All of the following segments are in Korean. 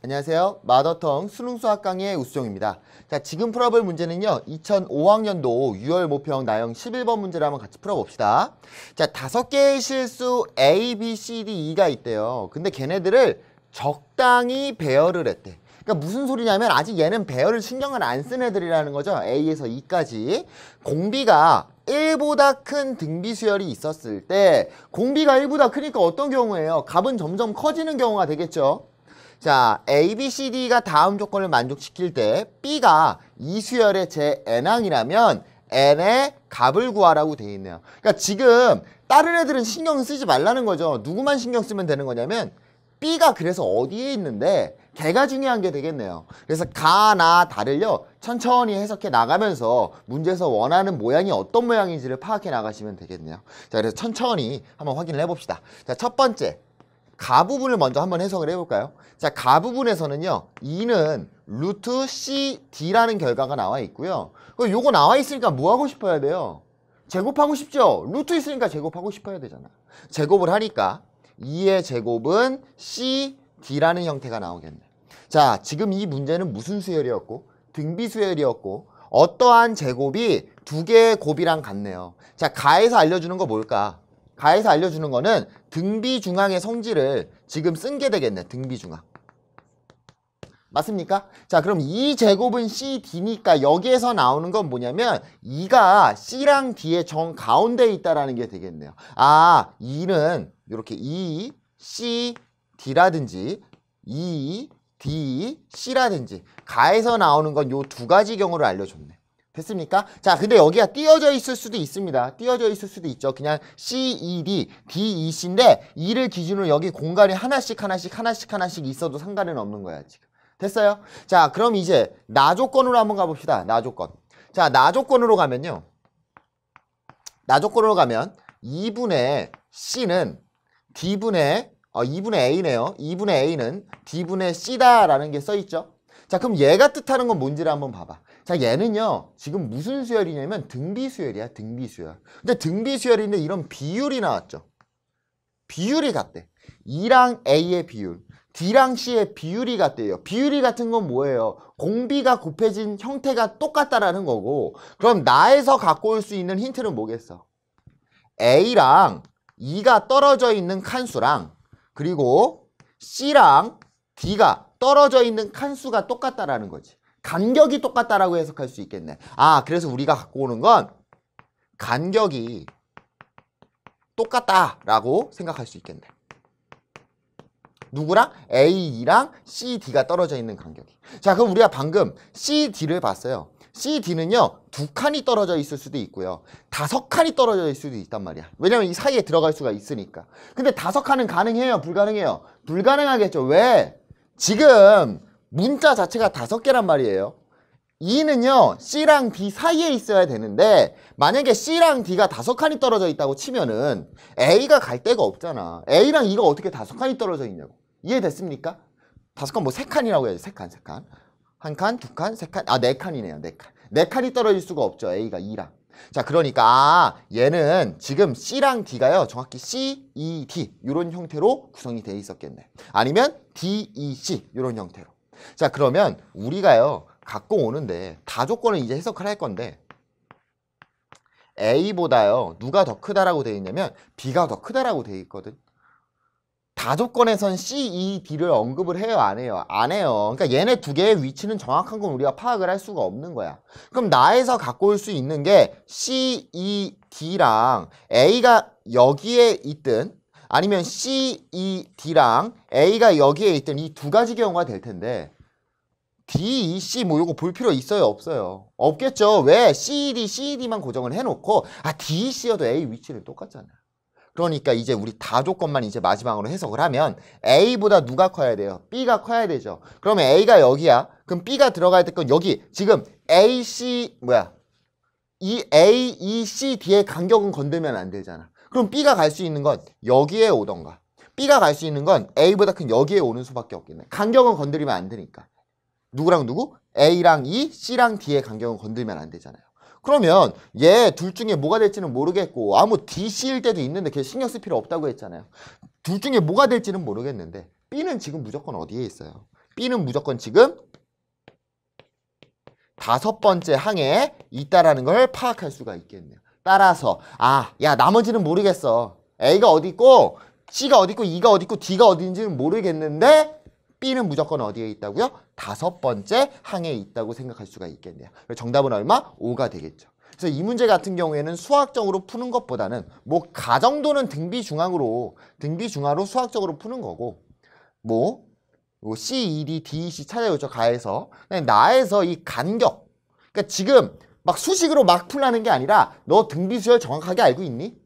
안녕하세요. 마더텅 수능수학 강의 우수종입니다. 자, 지금 풀어볼 문제는요. 2005학년도 6월 모평 나형 11번 문제를 한번 같이 풀어봅시다. 자, 다섯 개의 실수 A, B, C, D, E가 있대요. 근데 걔네들을 적당히 배열을 했대. 그러니까 무슨 소리냐면 아직 얘는 배열을 신경을 안 쓴 애들이라는 거죠. A에서 E까지. 공비가 1보다 큰 등비 수열이 있었을 때 공비가 1보다 크니까 어떤 경우예요? 값은 점점 커지는 경우가 되겠죠. 자, A, B, C, D가 다음 조건을 만족시킬 때 B가 이수열의 제 n항이라면 n의 값을 구하라고 돼 있네요. 그러니까 지금 다른 애들은 신경 쓰지 말라는 거죠. 누구만 신경 쓰면 되는 거냐면 B가 그래서 어디에 있는데 개가 중요한 게 되겠네요. 그래서 가나 다를요 천천히 해석해 나가면서 문제에서 원하는 모양이 어떤 모양인지를 파악해 나가시면 되겠네요. 자 그래서 천천히 한번 확인을 해봅시다. 자첫 번째 가 부분을 먼저 한번 해석을 해볼까요? 자, 가 부분에서는요. 2는 루트 CD라는 결과가 나와 있고요. 그럼 요거 나와 있으니까 뭐 하고 싶어야 돼요? 제곱하고 싶죠? 루트 있으니까 제곱하고 싶어야 되잖아. 제곱을 하니까 2의 제곱은 CD라는 형태가 나오겠네. 자, 지금 이 문제는 무슨 수열이었고? 등비 수열이었고 어떠한 제곱이 두 개의 곱이랑 같네요. 자, 가에서 알려주는 거 뭘까? 가에서 알려주는 거는 등비중앙의 성질을 지금 쓴 게 되겠네. 등비중앙. 맞습니까? 자 그럼 이 제곱은 C, D니까 여기에서 나오는 건 뭐냐면 이가 C랑 D의 정 가운데 있다라는 게 되겠네요. 아, 이는 이렇게 E, C, D라든지 E, D, C라든지 가에서 나오는 건 요 두 가지 경우를 알려줬네. 됐습니까? 자, 근데 여기가 띄어져 있을 수도 있습니다. 띄어져 있을 수도 있죠. 그냥 C, E, D, D, E, C인데 E를 기준으로 여기 공간이 하나씩 하나씩 하나씩 하나씩 있어도 상관은 없는 거야 지금. 됐어요? 자, 그럼 이제 나 조건으로 한번 가봅시다. 나 조건. 자, 나 조건으로 가면요. 나 조건으로 가면 2분의 C는 D분의 어, 2분의 A네요. 2분의 A는 D분의 C다라는 게 써있죠. 자, 그럼 얘가 뜻하는 건 뭔지를 한번 봐봐. 자 얘는요 지금 무슨 수열이냐면 등비수열이야 등비수열 근데 등비수열인데 이런 비율이 나왔죠 비율이 같대 2랑 A의 비율 D랑 C의 비율이 같대요 비율이 같은 건 뭐예요 공비가 곱해진 형태가 똑같다라는 거고 그럼 나에서 갖고 올 수 있는 힌트는 뭐겠어 A랑 2가 떨어져 있는 칸수랑 그리고 C랑 D가 떨어져 있는 칸수가 똑같다라는 거지 간격이 똑같다라고 해석할 수 있겠네. 아, 그래서 우리가 갖고 오는 건 간격이 똑같다라고 생각할 수 있겠네. 누구랑? AE랑 CD가 떨어져 있는 간격이. 자, 그럼 우리가 방금 CD를 봤어요. CD는요, 두 칸이 떨어져 있을 수도 있고요. 다섯 칸이 떨어져 있을 수도 있단 말이야. 왜냐면 이 사이에 들어갈 수가 있으니까. 근데 다섯 칸은 가능해요? 불가능해요? 불가능하겠죠. 왜? 지금 문자 자체가 다섯 개란 말이에요. 2는요 C랑 D 사이에 있어야 되는데 만약에 C랑 D가 다섯 칸이 떨어져 있다고 치면은 A가 갈 데가 없잖아 A랑 E가 어떻게 다섯 칸이 떨어져 있냐고 이해됐습니까? 다섯 칸 뭐 세 칸이라고 해야지 세칸 세칸 한 칸, 두 칸, 세 칸, 아 네 칸이네요 네 칸. 네 칸이 떨어질 수가 없죠 A가 E랑 자 그러니까 아, 얘는 지금 C랑 D가요 정확히 C, E, D 이런 형태로 구성이 돼 있었겠네 아니면 D, E, C 이런 형태로 자 그러면 우리가요 갖고 오는데 다조건을 이제 해석을 할 건데 A보다요 누가 더 크다라고 되어 있냐면 B가 더 크다라고 되어 있거든 다조건에선 C, E, D를 언급을 해요 안 해요? 안 해요 그러니까 얘네 두 개의 위치는 정확한 건 우리가 파악을 할 수가 없는 거야 그럼 나에서 갖고 올 수 있는 게 C, E, D랑 A가 여기에 있든 아니면 C, E, D랑 A가 여기에 있던 이 두 가지 경우가 될 텐데 D, E, C 뭐 요거 볼 필요 있어요? 없어요? 없겠죠. 왜? C, D, C, D만 고정을 해놓고 아, D, e, C여도 A 위치는 똑같잖아요. 그러니까 이제 우리 다조건만 이제 마지막으로 해석을 하면 A보다 누가 커야 돼요? B가 커야 되죠. 그러면 A가 여기야. 그럼 B가 들어가야 될 건 여기. 지금 A, C 뭐야? 이 A, E, C, D의 간격은 건들면 안 되잖아. 그럼 B가 갈 수 있는 건 여기에 오던가 B가 갈 수 있는 건 A보다 큰 여기에 오는 수밖에 없겠네 간격은 건드리면 안 되니까 누구랑 누구? A랑 E, C랑 D의 간격은 건들면 안 되잖아요. 그러면 얘 둘 중에 뭐가 될지는 모르겠고 아무 DC일 때도 있는데 걔 신경 쓸 필요 없다고 했잖아요. 둘 중에 뭐가 될지는 모르겠는데 B는 지금 무조건 어디에 있어요? B는 무조건 지금 다섯 번째 항에 있다라는 걸 파악할 수가 있겠네요. 따라서 아 야 나머지는 모르겠어 A가 어디 있고 C가 어디 있고 E가 어디 있고 D가 어디인지는 모르겠는데 B는 무조건 어디에 있다고요? 다섯 번째 항에 있다고 생각할 수가 있겠네요 정답은 얼마? 5가 되겠죠 그래서 이 문제 같은 경우에는 수학적으로 푸는 것보다는 뭐 가정도는 등비중앙으로 등비중앙으로 수학적으로 푸는 거고 뭐, 뭐 C, E, D, D, E, C 찾아오죠 가에서 나에서 이 간격 그러니까 지금 막 수식으로 막 풀라는 게 아니라 너 등비수열 정확하게 알고 있니?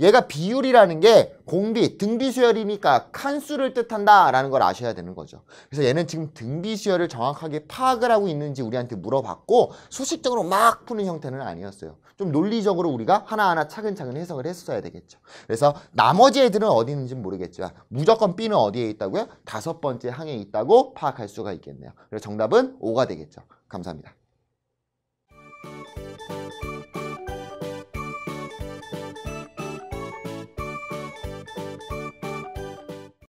얘가 비율이라는 게 공비, 등비수열이니까 칸수를 뜻한다라는 걸 아셔야 되는 거죠. 그래서 얘는 지금 등비수열을 정확하게 파악을 하고 있는지 우리한테 물어봤고 수식적으로 막 푸는 형태는 아니었어요. 좀 논리적으로 우리가 하나하나 차근차근 해석을 했어야 되겠죠. 그래서 나머지 애들은 어디 있는지 모르겠지만 무조건 B는 어디에 있다고요? 다섯 번째 항에 있다고 파악할 수가 있겠네요. 그래서 정답은 O가 되겠죠. 감사합니다.